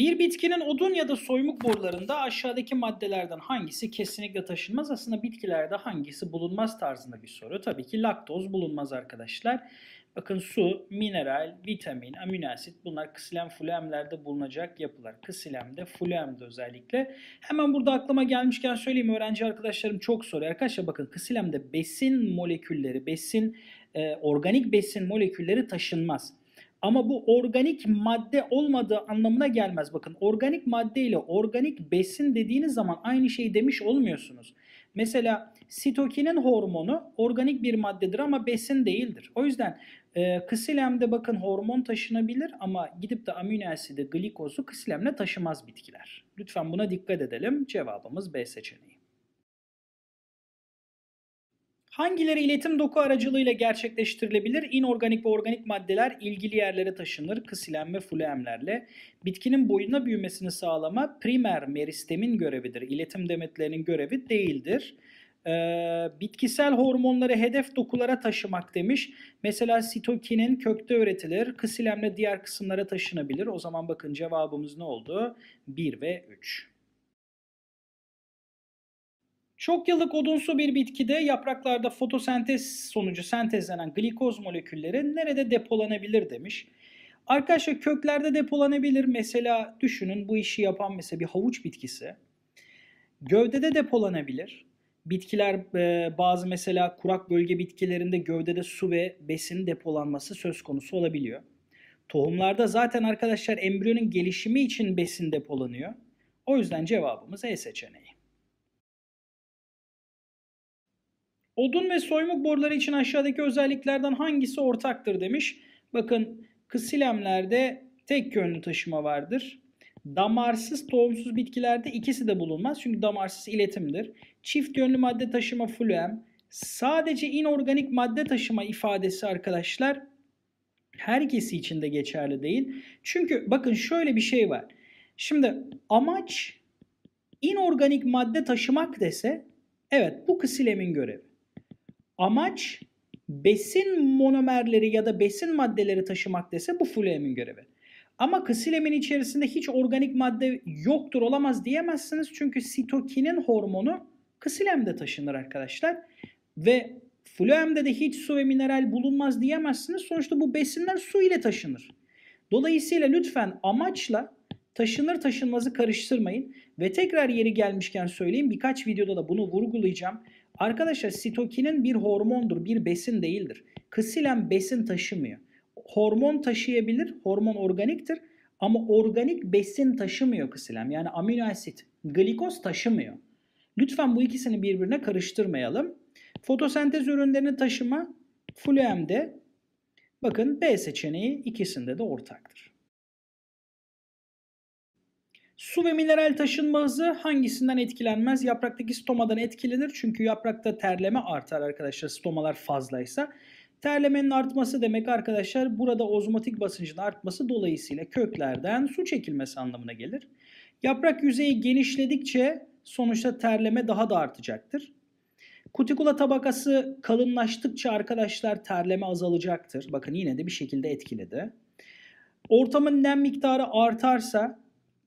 Bir bitkinin odun ya da soymuk borularında aşağıdaki maddelerden hangisi kesinlikle taşınmaz? Aslında bitkilerde hangisi bulunmaz tarzında bir soru. Tabii ki laktoz bulunmaz arkadaşlar. Bakın su, mineral, vitamin, amino asit bunlar kısilem fulemlerde bulunacak yapılar. Kısilemde, fulemde özellikle. Hemen burada aklıma gelmişken söyleyeyim öğrenci arkadaşlarım çok soruyor. Arkadaşlar bakın kısilemde besin molekülleri, besin e, organik besin molekülleri taşınmaz. Ama bu organik madde olmadığı anlamına gelmez. Bakın organik madde ile organik besin dediğiniz zaman aynı şeyi demiş olmuyorsunuz. Mesela sitokinin hormonu organik bir maddedir ama besin değildir. O yüzden e, kısilemde bakın hormon taşınabilir ama gidip de amino asidi, glikozu kısilemle taşımaz bitkiler. Lütfen buna dikkat edelim. Cevabımız B seçeneği. Hangileri iletim doku aracılığıyla gerçekleştirilebilir? İnorganik ve organik maddeler ilgili yerlere taşınır kısilen ve fluemlerle. Bitkinin boyuna büyümesini sağlama primer meristemin görevidir. İletim demetlerinin görevi değildir. Ee, bitkisel hormonları hedef dokulara taşımak demiş. Mesela sitokinin kökte üretilir, kısilemle diğer kısımlara taşınabilir. O zaman bakın cevabımız ne oldu? 1 ve 3. Çok yıllık odunsu bir bitkide yapraklarda fotosentez sonucu sentezlenen glikoz molekülleri nerede depolanabilir demiş. Arkadaşlar köklerde depolanabilir. Mesela düşünün bu işi yapan mesela bir havuç bitkisi. Gövdede depolanabilir. Bitkiler e, bazı mesela kurak bölge bitkilerinde gövdede su ve besin depolanması söz konusu olabiliyor. Tohumlarda zaten arkadaşlar embriyonun gelişimi için besin depolanıyor. O yüzden cevabımız E seçeneği. Odun ve soymuk boruları için aşağıdaki özelliklerden hangisi ortaktır demiş. Bakın kısilemlerde tek yönlü taşıma vardır. Damarsız tohumsuz bitkilerde ikisi de bulunmaz. Çünkü damarsız iletimdir. Çift yönlü madde taşıma fluem. Sadece inorganik madde taşıma ifadesi arkadaşlar herkesi için de geçerli değil. Çünkü bakın şöyle bir şey var. Şimdi amaç inorganik madde taşımak dese evet bu kısilemin görevi. Amaç besin monomerleri ya da besin maddeleri taşımak dese bu fulemin görevi. Ama kasilemin içerisinde hiç organik madde yoktur olamaz diyemezsiniz. Çünkü sitokinin hormonu kasilemde taşınır arkadaşlar. Ve Flöem'de de hiç su ve mineral bulunmaz diyemezsiniz. Sonuçta bu besinler su ile taşınır. Dolayısıyla lütfen amaçla taşınır taşınmazı karıştırmayın. Ve tekrar yeri gelmişken söyleyeyim birkaç videoda da bunu vurgulayacağım. Arkadaşlar sitokinin bir hormondur, bir besin değildir. Kısilen besin taşımıyor. Hormon taşıyabilir, hormon organiktir ama organik besin taşımıyor kısilen. Yani amino asit, glikoz taşımıyor. Lütfen bu ikisini birbirine karıştırmayalım. Fotosentez ürünlerini taşıma fluemde bakın B seçeneği ikisinde de ortaktır. Su ve mineral taşınma hangisinden etkilenmez? Yapraktaki stomadan etkilenir çünkü yaprakta terleme artar arkadaşlar stomalar fazlaysa. Terlemenin artması demek arkadaşlar burada ozmotik basıncın artması dolayısıyla köklerden su çekilmesi anlamına gelir. Yaprak yüzeyi genişledikçe sonuçta terleme daha da artacaktır. Kutikula tabakası kalınlaştıkça arkadaşlar terleme azalacaktır. Bakın yine de bir şekilde etkiledi. Ortamın nem miktarı artarsa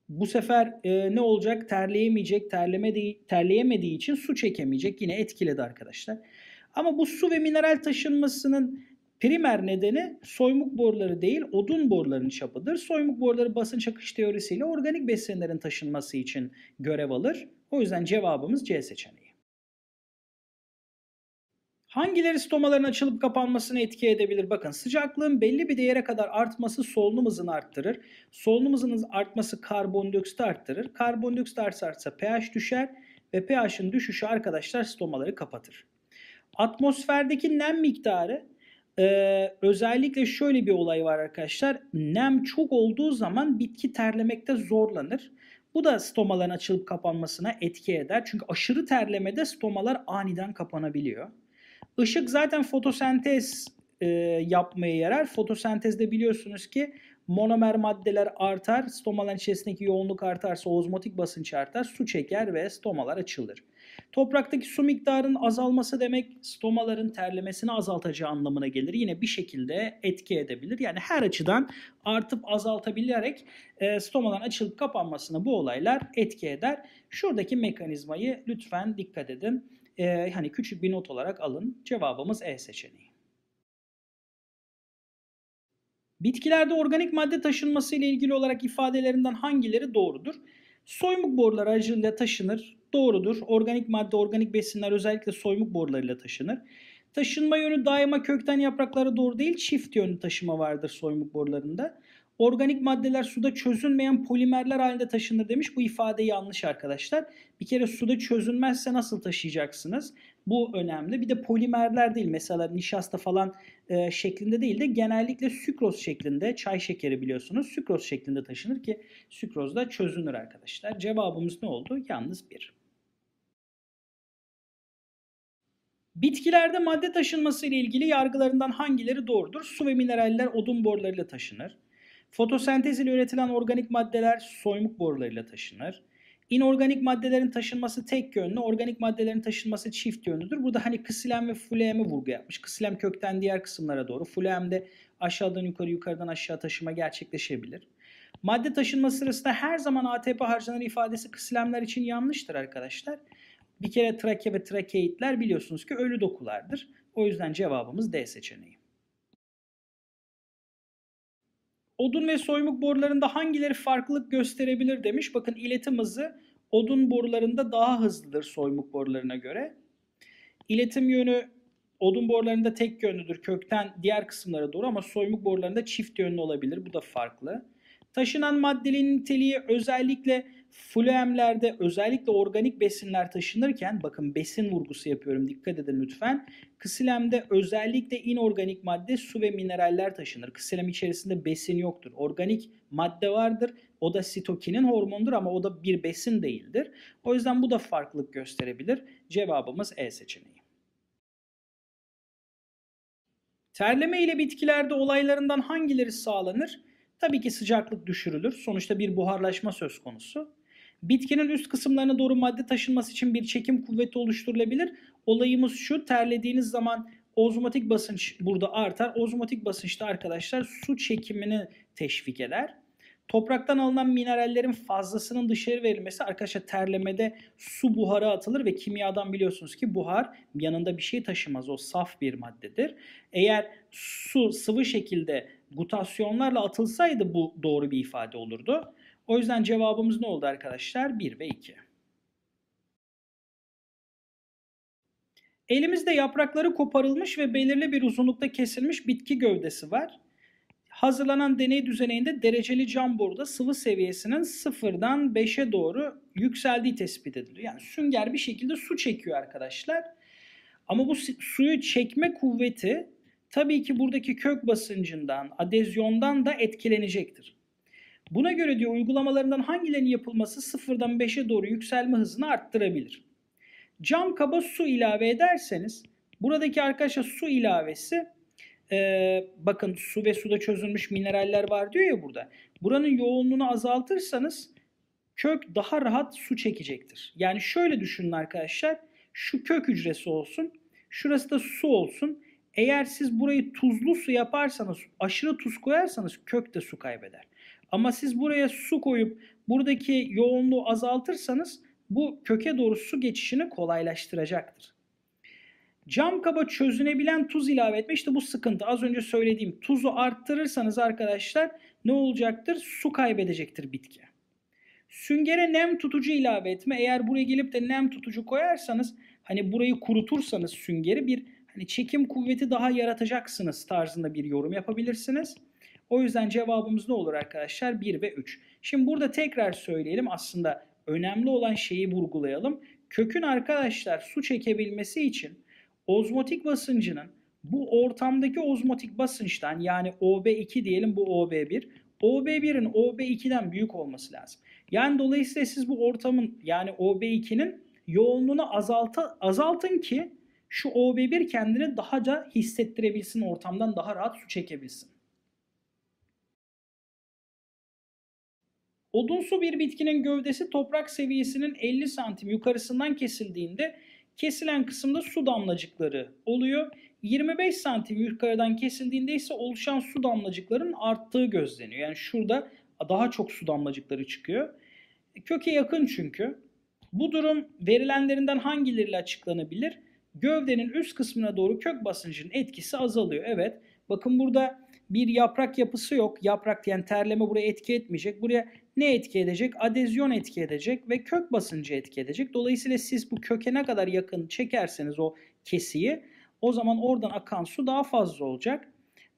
bu sefer e, ne olacak? Terleyemeyecek, terlemediği, terleyemediği için su çekemeyecek. Yine etkiledi arkadaşlar. Ama bu su ve mineral taşınmasının primer nedeni soymuk boruları değil, odun borularının çapıdır. Soymuk boruları basınç akış teorisiyle organik besinlerin taşınması için görev alır. O yüzden cevabımız C seçeneği. Hangileri stomaların açılıp kapanmasını etki edebilir? Bakın sıcaklığın belli bir değere kadar artması solunum hızını arttırır. Solunum hızının artması karbondioksit arttırır. Karbondioksit artarsa pH düşer ve pH'in düşüşü arkadaşlar stomaları kapatır. Atmosferdeki nem miktarı ee, özellikle şöyle bir olay var arkadaşlar. Nem çok olduğu zaman bitki terlemekte zorlanır. Bu da stomaların açılıp kapanmasına etki eder. Çünkü aşırı terlemede stomalar aniden kapanabiliyor. Işık zaten fotosentez e, yapmaya yarar. Fotosentezde biliyorsunuz ki monomer maddeler artar, stomaların içerisindeki yoğunluk artarsa ozmotik basınç artar, su çeker ve stomalar açılır. Topraktaki su miktarının azalması demek stomaların terlemesini azaltacağı anlamına gelir. Yine bir şekilde etki edebilir. Yani her açıdan artıp azaltabilerek e, stomaların açılıp kapanmasına bu olaylar etki eder. Şuradaki mekanizmayı lütfen dikkat edin e, hani küçük bir not olarak alın. Cevabımız E seçeneği. Bitkilerde organik madde taşınması ile ilgili olarak ifadelerinden hangileri doğrudur? Soymuk boruları aracılığıyla taşınır. Doğrudur. Organik madde, organik besinler özellikle soymuk borularıyla taşınır. Taşınma yönü daima kökten yapraklara doğru değil, çift yönlü taşıma vardır soymuk borularında. Organik maddeler suda çözünmeyen polimerler halinde taşınır demiş. Bu ifade yanlış arkadaşlar. Bir kere suda çözünmezse nasıl taşıyacaksınız? Bu önemli. Bir de polimerler değil mesela nişasta falan e, şeklinde değil de genellikle sükroz şeklinde çay şekeri biliyorsunuz. Sükroz şeklinde taşınır ki sükroz da çözünür arkadaşlar. Cevabımız ne oldu? Yalnız bir. Bitkilerde madde taşınması ile ilgili yargılarından hangileri doğrudur? Su ve mineraller odun borlarıyla taşınır. Fotosentez ile üretilen organik maddeler soymuk borularıyla taşınır. İnorganik maddelerin taşınması tek yönlü, organik maddelerin taşınması çift yönlüdür. Burada hani kısilem ve fuleeme vurgu yapmış. Kısilem kökten diğer kısımlara doğru, fuleem de aşağıdan yukarı, yukarıdan aşağı taşıma gerçekleşebilir. Madde taşınma sırasında her zaman ATP harcanır ifadesi kısilemler için yanlıştır arkadaşlar. Bir kere trake ve trakeitler biliyorsunuz ki ölü dokulardır. O yüzden cevabımız D seçeneği. Odun ve soymuk borularında hangileri farklılık gösterebilir demiş. Bakın iletim hızı odun borularında daha hızlıdır soymuk borularına göre. İletim yönü odun borularında tek yönlüdür kökten diğer kısımlara doğru ama soymuk borularında çift yönlü olabilir. Bu da farklı. Taşınan maddenin niteliği özellikle Floemlerde özellikle organik besinler taşınırken, bakın besin vurgusu yapıyorum dikkat edin lütfen. Kısilemde özellikle inorganik madde, su ve mineraller taşınır. Kısilem içerisinde besin yoktur. Organik madde vardır. O da sitokinin hormondur ama o da bir besin değildir. O yüzden bu da farklılık gösterebilir. Cevabımız E seçeneği. Terleme ile bitkilerde olaylarından hangileri sağlanır? Tabii ki sıcaklık düşürülür. Sonuçta bir buharlaşma söz konusu. Bitkinin üst kısımlarına doğru madde taşınması için bir çekim kuvveti oluşturulabilir. Olayımız şu terlediğiniz zaman ozmotik basınç burada artar. Ozmotik basınçta arkadaşlar su çekimini teşvik eder. Topraktan alınan minerallerin fazlasının dışarı verilmesi arkadaşlar terlemede su buharı atılır ve kimyadan biliyorsunuz ki buhar yanında bir şey taşımaz. O saf bir maddedir. Eğer su sıvı şekilde gutasyonlarla atılsaydı bu doğru bir ifade olurdu. O yüzden cevabımız ne oldu arkadaşlar? 1 ve 2. Elimizde yaprakları koparılmış ve belirli bir uzunlukta kesilmiş bitki gövdesi var. Hazırlanan deney düzeneğinde dereceli cam boruda sıvı seviyesinin sıfırdan 5'e doğru yükseldiği tespit ediliyor. Yani sünger bir şekilde su çekiyor arkadaşlar. Ama bu suyu çekme kuvveti tabii ki buradaki kök basıncından, adezyondan da etkilenecektir. Buna göre diyor uygulamalarından hangilerinin yapılması sıfırdan 5'e doğru yükselme hızını arttırabilir. Cam kaba su ilave ederseniz buradaki arkadaşlar su ilavesi e, bakın su ve suda çözülmüş mineraller var diyor ya burada. Buranın yoğunluğunu azaltırsanız kök daha rahat su çekecektir. Yani şöyle düşünün arkadaşlar. Şu kök hücresi olsun. Şurası da su olsun. Eğer siz burayı tuzlu su yaparsanız, aşırı tuz koyarsanız kök de su kaybeder. Ama siz buraya su koyup buradaki yoğunluğu azaltırsanız bu köke doğru su geçişini kolaylaştıracaktır. Cam kaba çözünebilen tuz ilave etme işte bu sıkıntı. Az önce söylediğim tuzu arttırırsanız arkadaşlar ne olacaktır? Su kaybedecektir bitki. Süngere nem tutucu ilave etme. Eğer buraya gelip de nem tutucu koyarsanız hani burayı kurutursanız süngeri bir hani çekim kuvveti daha yaratacaksınız tarzında bir yorum yapabilirsiniz. O yüzden cevabımız ne olur arkadaşlar? 1 ve 3. Şimdi burada tekrar söyleyelim aslında önemli olan şeyi vurgulayalım. Kökün arkadaşlar su çekebilmesi için ozmotik basıncının bu ortamdaki ozmotik basınçtan yani OB2 diyelim bu OB1. OB1'in OB2'den büyük olması lazım. Yani dolayısıyla siz bu ortamın yani OB2'nin yoğunluğunu azalta, azaltın ki şu OB1 kendini daha da hissettirebilsin ortamdan daha rahat su çekebilsin. Odunsu bir bitkinin gövdesi toprak seviyesinin 50 santim yukarısından kesildiğinde kesilen kısımda su damlacıkları oluyor. 25 santim yukarıdan kesildiğinde ise oluşan su damlacıkların arttığı gözleniyor. Yani şurada daha çok su damlacıkları çıkıyor. Köke yakın çünkü. Bu durum verilenlerinden hangileriyle açıklanabilir? Gövdenin üst kısmına doğru kök basıncının etkisi azalıyor. Evet bakın burada bir yaprak yapısı yok. Yaprak yani terleme buraya etki etmeyecek. Buraya ne etki edecek? Adezyon etki edecek ve kök basıncı etki edecek. Dolayısıyla siz bu köke ne kadar yakın çekerseniz o kesiyi o zaman oradan akan su daha fazla olacak.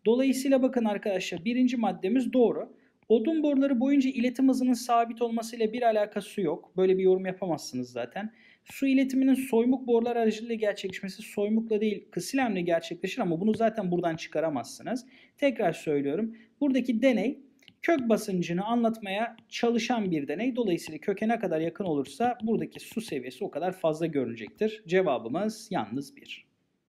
Dolayısıyla bakın arkadaşlar birinci maddemiz doğru. Odun boruları boyunca iletim hızının sabit olmasıyla bir alakası yok. Böyle bir yorum yapamazsınız zaten. Su iletiminin soymuk borular aracılığıyla gerçekleşmesi soymukla değil kısilemle gerçekleşir ama bunu zaten buradan çıkaramazsınız. Tekrar söylüyorum. Buradaki deney kök basıncını anlatmaya çalışan bir deney. Dolayısıyla köke ne kadar yakın olursa buradaki su seviyesi o kadar fazla görünecektir. Cevabımız yalnız bir.